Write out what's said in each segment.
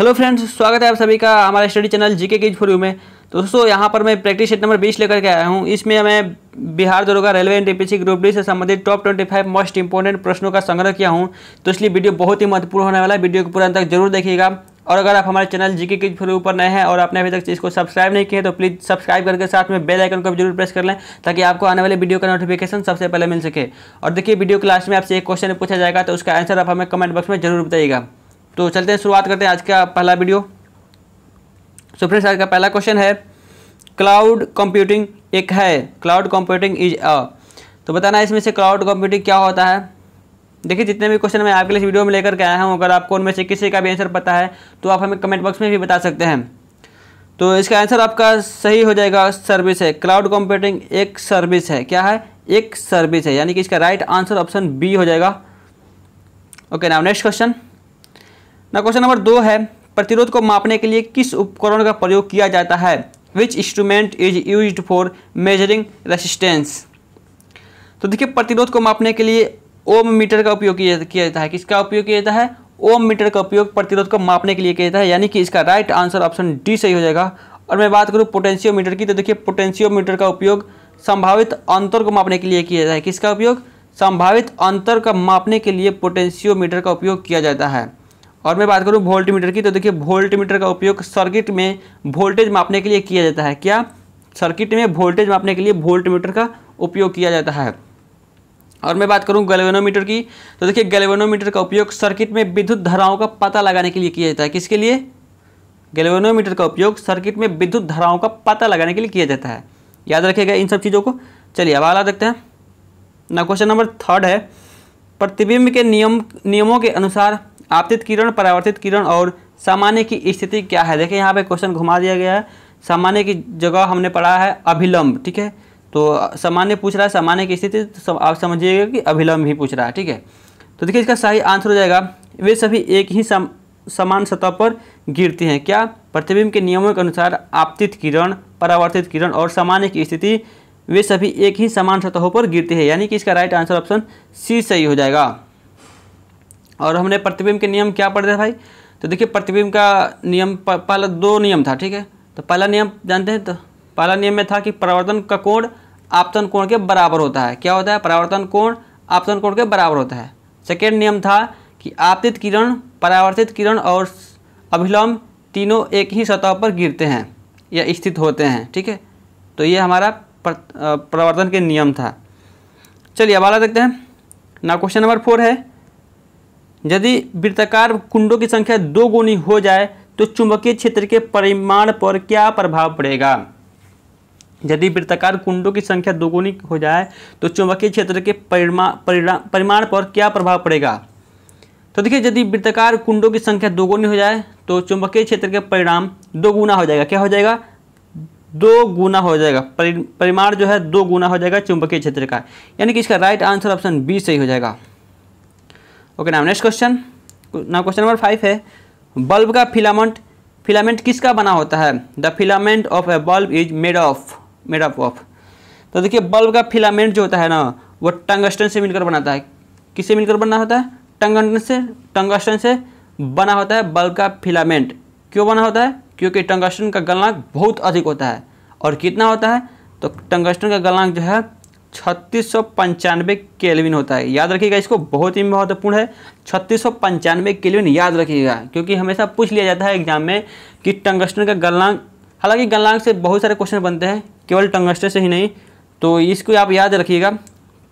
hello friends स्वागत है आप सभी का हमारे स्टडी चैनल जीके के फॉर यू में तो दोस्तों यहाँ पर मैं प्रैक्टिस सेट नंबर 20 लेकर के आया हूँ इसमें मैं बिहार दरोगा railway and TPC group D से संबंधित टॉप 25 मोस्ट इंपॉर्टेंट प्रश्नों का संग्रह किया हूँ तो इसलिए वीडियो बहुत ही महत्वपूर्ण होने वाला है वीडियो को पूरा तक जरूर देखिएगा और अगर आप हमारे चैनल जी के फ्रू ऊपर नए हैं और आपने अभी तक इसको सब्सक्राइब नहीं किया तो प्लीज़ सब्सक्राइब करके साथ में बेल आइकन को भी जरूर प्रेस कर लें ताकि आपको आने वाले वीडियो का नोटिफिकेशन सबसे पहले मिल सके और देखिए वीडियो क्लास में आपसे एक क्वेश्चन पूछा जाएगा तो उसका आंसर आप हमें कमेंट बॉक्स में जरूर बताइएगा तो चलते हैं शुरुआत करते हैं आज का पहला वीडियो सो फ्रेंड्स आज का पहला क्वेश्चन है क्लाउड कंप्यूटिंग एक है क्लाउड कंप्यूटिंग इज अ तो बताना इसमें से क्लाउड कंप्यूटिंग क्या होता है देखिए जितने भी क्वेश्चन मैं आपके लिए इस वीडियो में लेकर के आया हूँ अगर आपको उनमें से किसी का भी आंसर पता है तो आप हमें कमेंट बॉक्स में भी बता सकते हैं तो इसका आंसर आपका सही हो जाएगा सर्विस है क्लाउड कंप्यूटिंग एक सर्विस है क्या है एक सर्विस है यानी कि इसका राइट आंसर ऑप्शन बी हो जाएगा ओके नाउ नेक्स्ट क्वेश्चन ना क्वेश्चन नंबर दो है प्रतिरोध को मापने के लिए किस उपकरण का प्रयोग किया जाता है which instrument is use for measuring resistance तो देखिए प्रतिरोध को मापने के लिए ओम मीटर का उपयोग किया जाता है किसका उपयोग किया जाता है ओम मीटर का उपयोग प्रतिरोध को मापने के लिए किया जाता है यानी कि इसका राइट आंसर ऑप्शन डी सही हो जाएगा और मैं बात करूँ पोटेंशियो की तो देखिए पोटेंशियो का उपयोग संभावित अंतर को मापने के लिए किया जाता है किसका उपयोग संभावित अंतर का मापने के लिए पोटेंशियो का उपयोग किया जाता है और मैं बात करूँ वोल्टमीटर की तो देखिए वोल्टमीटर का उपयोग सर्किट में वोल्टेज मापने के लिए किया जाता है क्या सर्किट में वोल्टेज मापने के लिए वोल्टमीटर का उपयोग किया जाता है और मैं बात करूं गैल्वेनोमीटर की तो देखिए गैल्वेनोमीटर का उपयोग सर्किट में विद्युत धाराओं का पता लगाने के लिए किया जाता है किसके लिए गैल्वेनोमीटर का उपयोग सर्किट में विद्युत धाराओं का पता लगाने के लिए किया जाता है याद रखिएगा इन सब चीज़ों को चलिए अब आला देखते हैं ना क्वेश्चन नंबर थर्ड है प्रतिबिंब के नियम नियमों के अनुसार आपतित किरण परावर्तित किरण और सामान्य की स्थिति क्या है देखिए यहाँ पे क्वेश्चन घुमा दिया गया है सामान्य की जगह हमने पढ़ा है अभिलंब ठीक है तो सामान्य पूछ रहा है सामान्य की स्थिति तो सम, आप समझिएगा कि अभिलंब ही पूछ रहा है ठीक है तो देखिए इसका सही आंसर हो जाएगा वे सभी एक ही सम, समान सतह पर गिरती हैं क्या प्रतिबिंब के नियमों के अनुसार आपतित किरण परावर्तित किरण और सामान्य की स्थिति वे सभी एक ही समान सतहों पर गिरती है यानी कि इसका राइट आंसर ऑप्शन सी सही हो जाएगा और हमने प्रतिबिंब के नियम क्या पढ़ रहे भाई तो देखिए प्रतिबिंब का नियम पहला दो नियम था ठीक है तो पहला नियम जानते हैं तो पहला नियम में था कि परावर्तन का कोण आपतन कोण के बराबर होता है क्या होता है परावर्तन कोण आपतन कोण के बराबर होता है सेकेंड नियम था कि आपतित किरण परावर्तित किरण और अभिलम्ब तीनों एक ही सतह पर गिरते हैं या स्थित होते हैं ठीक है तो ये हमारा परावर्तन के नियम था चलिए अब आला देखते हैं ना क्वेश्चन नंबर फोर है यदि वृत्ताकार कुंडों की संख्या दो गुनी हो जाए तो चुंबकीय क्षेत्र के परिमाण पर क्या प्रभाव पड़ेगा यदि वृत्ताकार कुंडों की संख्या दोगुनी हो जाए तो चुंबकीय क्षेत्र के परिमा परिमाण पर क्या प्रभाव पड़ेगा तो देखिए यदि वृत्ताकार कुंडों की संख्या दोगुनी हो जाए तो चुंबकीय क्षेत्र के परिणाम दो गुना हो जाएगा क्या हो जाएगा दो गुना हो जाएगा परिमाण जो है दो गुना हो जाएगा चुंबकीय क्षेत्र का यानी कि इसका राइट आंसर ऑप्शन बी सही हो जाएगा okay now next question now question number five है बल्ब का फिलामेंट फिलामेंट किसका बना होता है the filament of a bulb is made of made up of तो देखिए बल्ब का फिलामेंट जो होता है ना वो टंगस्टन से मिलकर बनाता है किससे मिलकर बना होता है टंगस्टन से टंगस्टन से बना होता है बल्ब का फिलामेंट क्यों बना होता है क्योंकि टंगस्टन का गलनांक बहुत अधिक होता है और कितना होता है तो टंगस्टन का गलनांक जो है छत्तीस सौ पंचानवे केलविन होता है याद रखिएगा इसको बहुत ही महत्वपूर्ण है छत्तीस सौ पंचानवे केलविन याद रखिएगा क्योंकि हमेशा पूछ लिया जाता है एग्जाम में कि टंगस्टन का गलनांक हालांकि गलनांक से बहुत सारे क्वेश्चन बनते हैं केवल टंगस्टन से ही नहीं तो इसको आप याद रखिएगा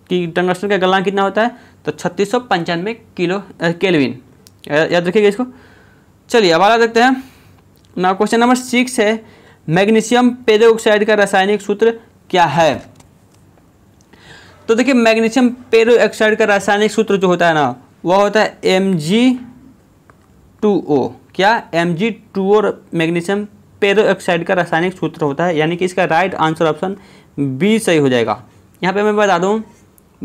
कि टंगस्टन का गलनांक कितना होता है तो छत्तीस सौ पंचानवे किलो केलविन याद रखिएगा इसको चलिए अब आगे देखते हैं ना क्वेश्चन नंबर सिक्स है मैग्नीशियम पेरोक्साइड का रासायनिक सूत्र क्या है तो देखिए मैग्नीशियम पेरो ऑक्साइड का रासायनिक सूत्र जो होता है ना वह होता है एम जी टू ओ क्या M G two O magnesium peroxide का रासायनिक सूत्र होता है यानी कि इसका राइट आंसर ऑप्शन बी सही हो जाएगा यहाँ पे मैं बता दूँ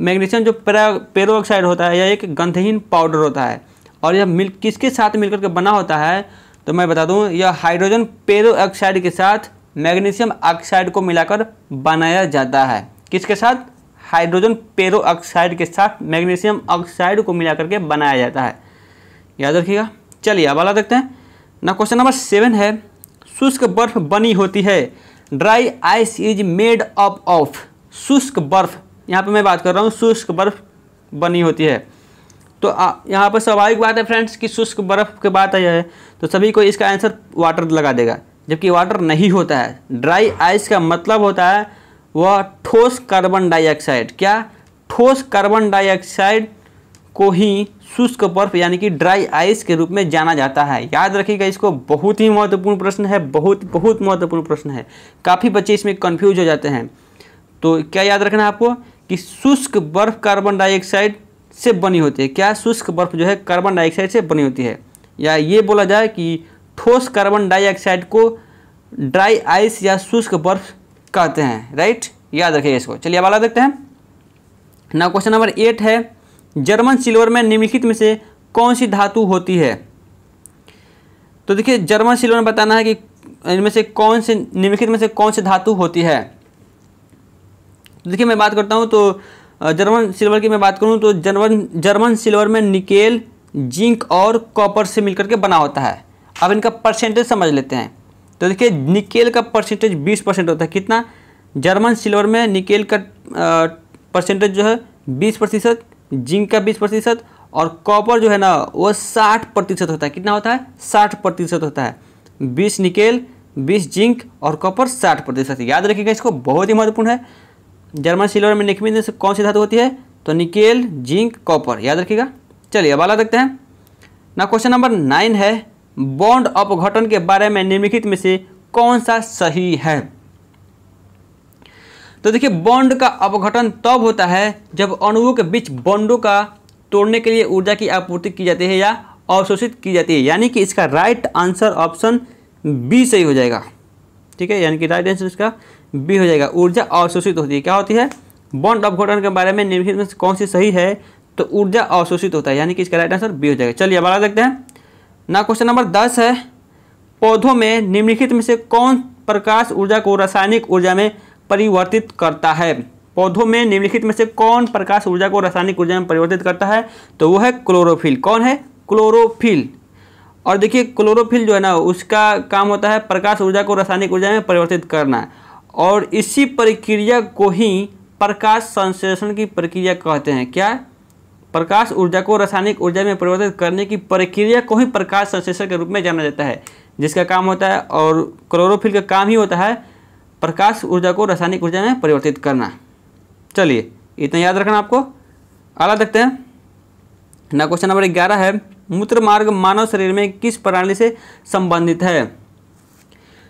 मैग्नीशियम जो पेरो ऑक्साइड होता है यह एक गंधहीन पाउडर होता है और यह मिल किसके साथ मिलकर के बना होता है तो मैं बता दूँ यह हाइड्रोजन पेरो ऑक्साइड के साथ मैग्नीशियम ऑक्साइड को मिलाकर बनाया जाता है किसके साथ हाइड्रोजन पेरो ऑक्साइड के साथ मैग्नीशियम ऑक्साइड को मिलाकर के बनाया जाता है याद रखिएगा चलिए अब वाला देखते हैं ना क्वेश्चन नंबर सेवन है शुष्क बर्फ बनी होती है dry ice is made up of शुष्क बर्फ यहाँ पे मैं बात कर रहा हूँ शुष्क बर्फ बनी होती है तो यहाँ पर स्वाभाविक बात है फ्रेंड्स कि शुष्क बर्फ के बात आई है तो सभी को इसका आंसर वाटर लगा देगा जबकि वाटर नहीं होता है ड्राई आइस का मतलब होता है वह ठोस कार्बन डाइऑक्साइड क्या ठोस कार्बन डाइऑक्साइड को ही शुष्क बर्फ यानी कि ड्राई आइस के रूप में जाना जाता है याद रखिएगा इसको बहुत ही महत्वपूर्ण प्रश्न है बहुत बहुत महत्वपूर्ण प्रश्न है काफ़ी बच्चे इसमें कन्फ्यूज हो जाते हैं तो क्या याद रखना है आपको कि शुष्क बर्फ कार्बन डाइऑक्साइड से बनी होती है क्या शुष्क बर्फ जो है कार्बन डाइऑक्साइड से बनी होती है या ये बोला जाए कि ठोस कार्बन डाइऑक्साइड को ड्राई आइस या शुष्क बर्फ कहते हैं राइट याद रखिए इसको चलिए अब अला देखते हैं ना क्वेश्चन नंबर एट है जर्मन सिल्वर में निम्नलिखित में से कौन सी धातु होती है तो देखिए जर्मन सिल्वर में बताना है कि इनमें से कौन से निम्नलिखित में से कौन सी धातु होती है तो देखिए मैं बात करता हूँ तो जर्मन सिल्वर की मैं बात करूँ तो जर्मन जर्मन सिल्वर में निकेल जिंक और कॉपर से मिलकर के बना होता है अब इनका परसेंटेज समझ लेते हैं तो देखिए निकेल का परसेंटेज बीस परसेंट होता है कितना जर्मन सिल्वर में निकेल का परसेंटेज जो है बीस प्रतिशत जिंक का बीस प्रतिशत और कॉपर जो है ना वो साठ प्रतिशत होता है कितना होता है साठ प्रतिशत होता है बीस निकेल बीस जिंक और कॉपर साठ प्रतिशत याद रखिएगा इसको बहुत ही महत्वपूर्ण है जर्मन सिल्वर में निकमिन से कौन सी धातु होती है तो निकेल जिंक कॉपर याद रखिएगा चलिए अब अला देखते हैं ना क्वेश्चन नंबर नाइन है बॉन्ड अपघटन के बारे में निम्नलिखित में से कौन सा सही है तो देखिए बॉन्ड का अपघटन तब होता है जब अणुओं के बीच बॉन्डों का तोड़ने के लिए ऊर्जा की आपूर्ति की जाती है या अवशोषित की जाती है यानी कि इसका राइट आंसर ऑप्शन बी सही हो जाएगा ठीक है यानी कि राइट आंसर इसका बी हो जाएगा ऊर्जा अवशोषित होती है क्या होती है बॉन्ड अपघटन के बारे में निम्नलिखित में से कौन सी सही है तो ऊर्जा अवशोषित होता है यानी कि इसका राइट आंसर बी हो जाएगा चलिए अब आगे देखते हैं ना क्वेश्चन नंबर दस है पौधों में निम्नलिखित में से कौन प्रकाश ऊर्जा को रासायनिक ऊर्जा में परिवर्तित करता है पौधों में निम्नलिखित में से कौन प्रकाश ऊर्जा को रासायनिक ऊर्जा में परिवर्तित करता है तो वो है क्लोरोफिल कौन है क्लोरोफिल और देखिए क्लोरोफिल जो है ना उसका काम होता है प्रकाश ऊर्जा को रासायनिक ऊर्जा में परिवर्तित करना और इसी प्रक्रिया को ही प्रकाश संश्लेषण की प्रक्रिया कहते हैं क्या प्रकाश ऊर्जा को रासायनिक ऊर्जा में परिवर्तित करने की प्रक्रिया को ही प्रकाश संश्लेषण के रूप में जाना जाता है जिसका काम होता है और क्लोरोफिल का काम ही होता है प्रकाश ऊर्जा को रासायनिक ऊर्जा में परिवर्तित करना चलिए इतना याद रखना आपको अगला देखते हैं ना क्वेश्चन नंबर ग्यारह है मूत्र मार्ग मानव शरीर में किस प्रणाली से संबंधित है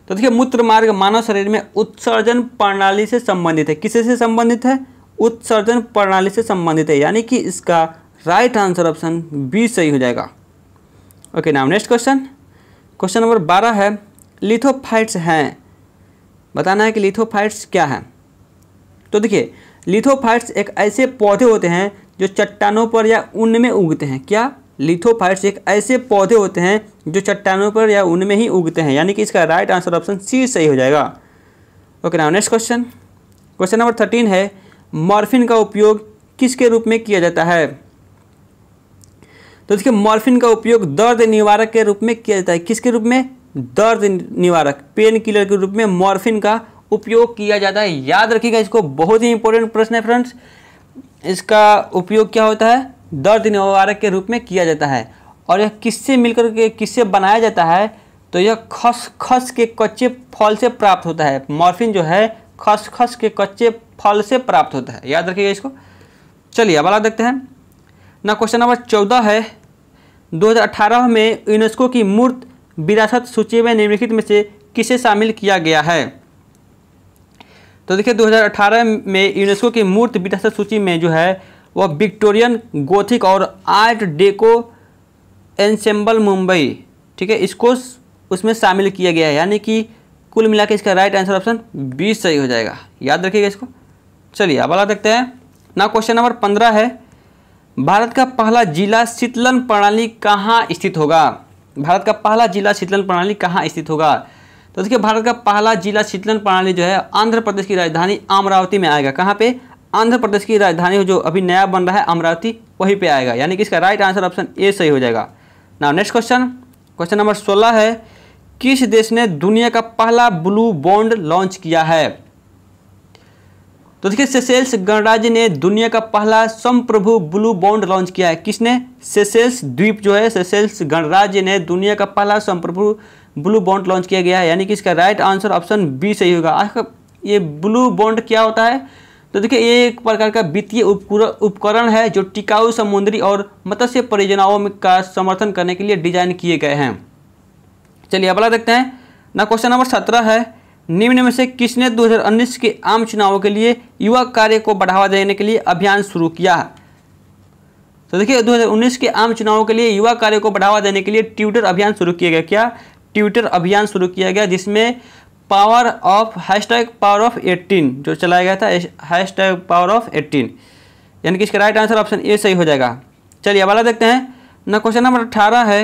तो देखिए मूत्र मार्ग मानव शरीर में उत्सर्जन प्रणाली से संबंधित है किससे से संबंधित है उत्सर्जन प्रणाली से संबंधित है यानी कि इसका राइट आंसर ऑप्शन बी सही हो जाएगा okay now next question question number बारह है लिथोफाइट्स हैं बताना है कि लिथोफाइट्स क्या है तो देखिए लिथोफाइट्स एक ऐसे पौधे होते हैं जो चट्टानों पर या ऊन में उगते हैं क्या लिथोफाइट्स एक ऐसे पौधे होते हैं जो चट्टानों पर या ऊन में ही उगते हैं यानी कि इसका राइट आंसर ऑप्शन सी सही हो जाएगा okay now next question question number thirteen है मॉर्फिन का उपयोग किसके रूप में किया जाता है तो देखिए मॉर्फिन का उपयोग दर्द निवारक के रूप में किया जाता है किसके रूप में दर्द निवारक पेन किलर के रूप में मॉर्फिन का उपयोग किया जाता है याद रखिएगा इसको बहुत ही इंपॉर्टेंट प्रश्न है फ्रेंड्स इसका उपयोग क्या होता है दर्द निवारक के रूप में किया जाता है और यह किससे मिलकर के किससे बनाया जाता है तो यह खसखस के कच्चे फल से प्राप्त होता है मॉर्फिन जो है खसखस के कच्चे फल से प्राप्त होता है याद रखिएगा इसको चलिए अब अला देखते हैं ना क्वेश्चन नंबर चौदह है 2018 में यूनेस्को की मूर्त विरासत सूची में निम्नलिखित में से किसे शामिल किया गया है तो देखिए 2018 में यूनेस्को की मूर्त विरासत सूची में जो है वह विक्टोरियन गोथिक और आर्ट डेको एनसेम्बल मुंबई ठीक है इसको उसमें शामिल किया गया है यानी कि कुल मिला इसका राइट आंसर ऑप्शन बीस सही हो जाएगा याद रखिएगा इसको चलिए अब अला देखते हैं ना क्वेश्चन नंबर पंद्रह है भारत का पहला जिला शीतलन प्रणाली कहाँ स्थित होगा भारत का पहला जिला शीतलन प्रणाली कहाँ स्थित होगा तो देखिए भारत का पहला जिला शीतलन प्रणाली जो है आंध्र प्रदेश की राजधानी अमरावती में आएगा कहाँ पे आंध्र प्रदेश की राजधानी जो अभी नया बन रहा है अमरावती वहीं पे आएगा यानी कि इसका राइट आंसर ऑप्शन ए सही हो जाएगा ना नेक्स्ट क्वेश्चन क्वेश्चन नंबर सोलह है किस देश ने दुनिया का पहला ब्लू बॉन्ड लॉन्च किया है तो देखिए सेसेल्स गणराज्य ने दुनिया का पहला संप्रभु ब्लू बॉन्ड लॉन्च किया है किसने सेसेल्स द्वीप जो है सेसेल्स गणराज्य ने दुनिया का पहला संप्रभु ब्लू बॉन्ड लॉन्च किया गया है यानी कि इसका राइट आंसर ऑप्शन बी सही होगा ये ब्लू बॉन्ड क्या होता है तो देखिए ये एक प्रकार का वित्तीय उपकरण है जो टिकाऊ समुद्री और मत्स्य परियोजनाओं का समर्थन करने के लिए डिजाइन किए गए हैं चलिए अगला देखते हैं ना क्वेश्चन नंबर सत्रह है निम्न में से किसने 2019 के आम चुनावों के लिए युवा कार्य को बढ़ावा देने के लिए अभियान शुरू किया है तो देखिए 2019 के आम चुनावों के लिए युवा कार्य को बढ़ावा देने के लिए ट्विटर अभियान शुरू किया गया क्या ट्विटर अभियान शुरू किया गया जिसमें power of hashtag power of eighteen जो चलाया गया था हैशटैग पावर ऑफ एट्टीन यानी कि इसका राइट आंसर ऑप्शन ए सही हो जाएगा चलिए अब वाला देखते हैं ना क्वेश्चन नंबर अठारह है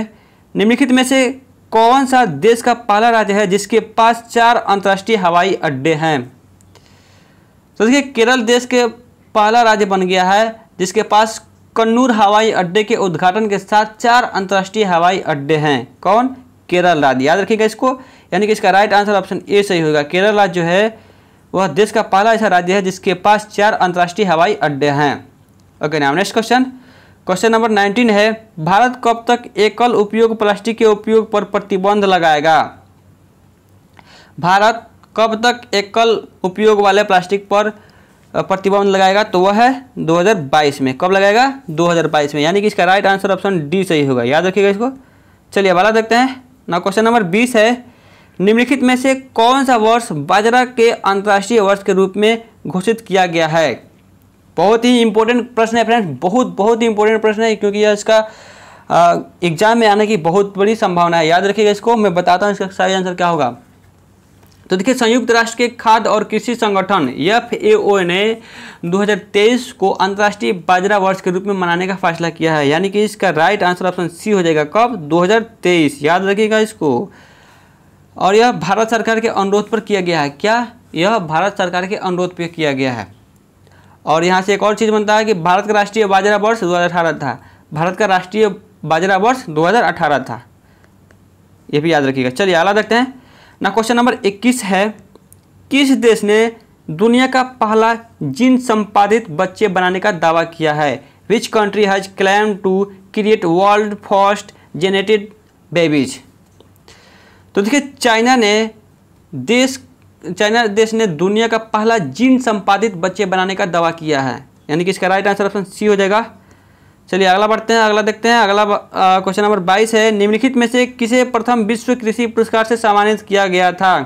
निम्नलिखित में से कौन सा देश का पहला राज्य है जिसके पास चार अंतर्राष्ट्रीय हवाई अड्डे हैं तो देखिए केरल देश के पहला राज्य बन गया है जिसके पास कन्नूर हवाई अड्डे के उद्घाटन के साथ चार अंतर्राष्ट्रीय हवाई अड्डे हैं कौन केरल राज्य याद रखिएगा इसको यानी कि इसका राइट आंसर ऑप्शन ए सही होगा केरल राज्य जो है वह देश का पहला ऐसा राज्य है जिसके पास चार अंतर्राष्ट्रीय हवाई अड्डे हैं ओके नाम नेक्स्ट क्वेश्चन क्वेश्चन नंबर 19 है भारत कब तक एकल उपयोग प्लास्टिक के उपयोग पर प्रतिबंध लगाएगा भारत कब तक एकल उपयोग वाले प्लास्टिक पर प्रतिबंध लगाएगा तो वह है 2022 में कब लगाएगा 2022 में यानी कि इसका राइट आंसर ऑप्शन डी सही होगा याद रखिएगा इसको चलिए वाला देखते हैं ना क्वेश्चन नंबर 20 है निम्नलिखित में से कौन सा वर्ष बाजरा के अंतर्राष्ट्रीय वर्ष के रूप में घोषित किया गया है बहुत ही इंपॉर्टेंट प्रश्न है फ्रेंड्स बहुत बहुत ही इंपॉर्टेंट प्रश्न है क्योंकि यह इसका एग्जाम में आने की बहुत बड़ी संभावना है याद रखिएगा इसको मैं बताता हूँ इसका सही आंसर क्या होगा तो देखिए संयुक्त राष्ट्र के खाद्य और कृषि संगठन एफ ने 2023 को अंतर्राष्ट्रीय बाजरा वर्ष के रूप में मनाने का फैसला किया है यानी कि इसका राइट आंसर ऑप्शन सी हो जाएगा कब 2023 याद रखिएगा इसको और यह भारत सरकार के अनुरोध पर किया गया है क्या यह भारत सरकार के अनुरोध पर किया गया है और यहाँ से एक और चीज़ बनता है कि भारत का राष्ट्रीय बाजरा वर्ष 2018 था भारत का राष्ट्रीय बाजरा वर्ष 2018 था ये भी याद रखिएगा चलिए आला देखते हैं ना क्वेश्चन नंबर 21 है किस देश ने दुनिया का पहला जीन संपादित बच्चे बनाने का दावा किया है which country has claim to create world first gene edited babies तो देखिए चाइना ने देश चाइना देश ने दुनिया का पहला जीन संपादित बच्चे बनाने का दावा किया है यानी कि इसका राइट आंसर ऑप्शन सी हो जाएगा चलिए अगला बढ़ते हैं अगला देखते हैं अगला क्वेश्चन नंबर बाईस है निम्नलिखित में से किसे प्रथम विश्व कृषि पुरस्कार से सम्मानित किया गया था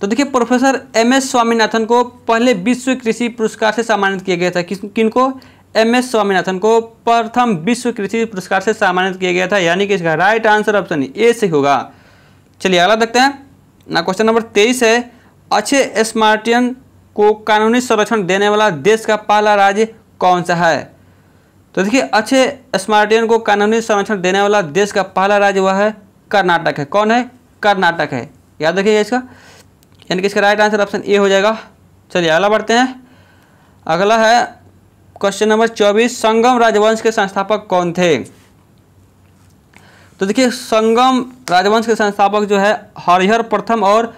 तो देखिए प्रोफेसर एम एस स्वामीनाथन को पहले विश्व कृषि पुरस्कार से सम्मानित किया गया था किस को एम एस स्वामीनाथन को प्रथम विश्व कृषि पुरस्कार से सम्मानित किया गया था यानी कि इसका राइट आंसर ऑप्शन ए से होगा चलिए अगला देखते हैं ना क्वेश्चन नंबर तेईस है अच्छे स्मार्टियन को कानूनी संरक्षण देने वाला देश का पहला राज्य कौन सा है तो देखिए अच्छे स्मार्टियन को कानूनी संरक्षण देने वाला देश का पहला राज्य वह है कर्नाटक है कौन है कर्नाटक है याद रखिएगा इसका यानी कि इसका राइट आंसर ऑप्शन ए हो जाएगा चलिए अगला बढ़ते हैं अगला है क्वेश्चन नंबर चौबीस संगम राजवंश के संस्थापक कौन थे तो देखिए संगम राजवंश के संस्थापक जो है हरिहर प्रथम और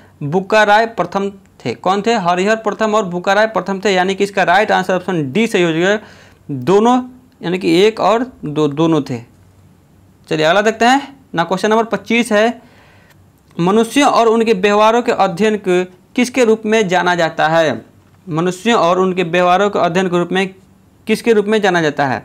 राय प्रथम थे कौन थे हरिहर प्रथम और बुकाराय प्रथम थे यानी कि इसका राइट आंसर ऑप्शन डी सही हो जाएगा दोनों यानी कि एक और दो दोनों थे चलिए अगला देखते हैं ना क्वेश्चन नंबर पच्चीस है मनुष्यों और उनके व्यवहारों के अध्ययन के किसके रूप में जाना जाता है मनुष्यों और उनके व्यवहारों के अध्ययन के रूप में किसके रूप में जाना जाता है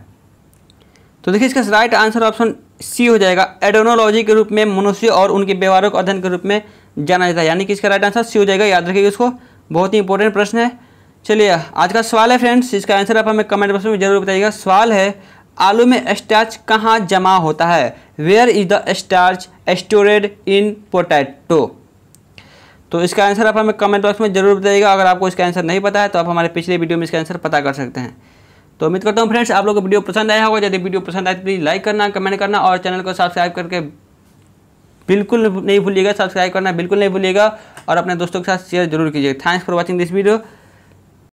तो देखिए इसका राइट आंसर ऑप्शन सी हो जाएगा एडोनोलॉजी के रूप में मनुष्य और उनके व्यवहारों का अध्ययन के रूप में जाना जाता है यानी कि इसका राइट आंसर सी हो जाएगा याद रखिएगा इसको बहुत ही इंपॉर्टेंट प्रश्न है चलिए आज का सवाल है फ्रेंड्स इसका आंसर आप हमें कमेंट बॉक्स में जरूर बताइएगा सवाल है आलू में स्टार्च कहाँ जमा होता है where is the starch stored in potato तो इसका आंसर आप हमें कमेंट बॉक्स में जरूर बताइएगा अगर आपको इसका आंसर नहीं पता है तो आप हमारे पिछले वीडियो में इसका आंसर पता कर सकते हैं तो उम्मीद करता हूँ फ्रेंड्स आप लोग को वीडियो पसंद आया होगा यदि वीडियो पसंद आए तो प्लीज़ लाइक करना कमेंट करना और चैनल को सब्सक्राइब करके बिल्कुल नहीं भूलिएगा सब्सक्राइब करना बिल्कुल नहीं भूलिएगा और अपने दोस्तों के साथ शेयर जरूर कीजिएगा thanks for watching this video